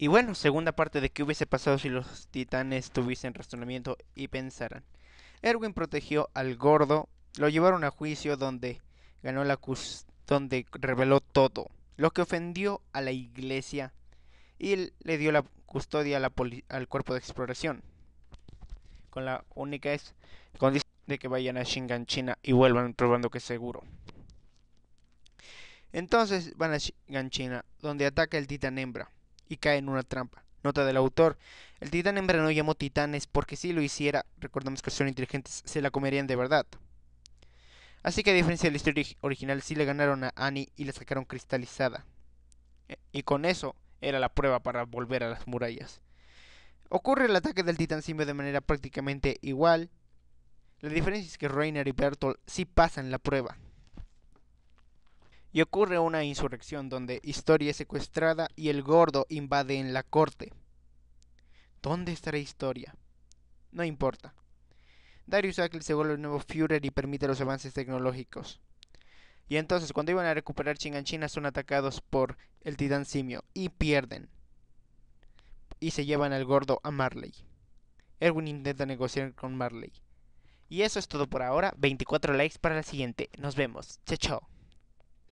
Y bueno, segunda parte de qué hubiese pasado si los titanes tuviesen razonamiento y pensaran. Erwin protegió al gordo, lo llevaron a juicio donde ganó la donde reveló todo, lo que ofendió a la iglesia y le dio la custodia al cuerpo de exploración. Con la única es condición de que vayan a Shingan China y vuelvan probando que es seguro. Entonces van a Shingan China, donde ataca el titán hembra y cae en una trampa. Nota del autor. El titán en verano llamó titanes porque si lo hiciera, recordamos que son inteligentes, se la comerían de verdad. Así que a diferencia de la historia original, sí le ganaron a Annie y la sacaron cristalizada. E, y con eso era la prueba para volver a las murallas. Ocurre el ataque del titán simio de manera prácticamente igual. La diferencia es que Reiner y Bertolt sí pasan la prueba y ocurre una insurrección donde Historia es secuestrada y el gordo invade en la corte. ¿Dónde estará Historia? No importa. Darius Ackle se vuelve el nuevo Führer y permite los avances tecnológicos. Y entonces, cuando iban a recuperar China son atacados por el titán simio y pierden. Y se llevan al gordo a Marley. Erwin intenta negociar con Marley. Y eso es todo por ahora. 24 likes para la siguiente. Nos vemos. Chao, chao.